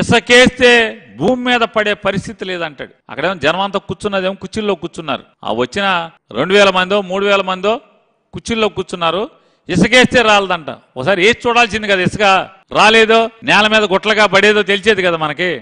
ఇసకేస్తే భూమి మీద పడే పరిస్థితి లేదంటాడు అక్కడేమో జనం అంతా కూర్చున్నదేమో కుర్చీల్లో కూర్చున్నారు ఆ వచ్చిన రెండు వేల మందో మూడు వేల మందో కుర్చీల్లో కూర్చున్నారు ఇసుకేస్తే రాలదంట ఒకసారి ఏది చూడాల్సింది కదా ఇసుక రాలేదో నేల మీద గుట్లగా పడేదో తెలిసేది కదా మనకి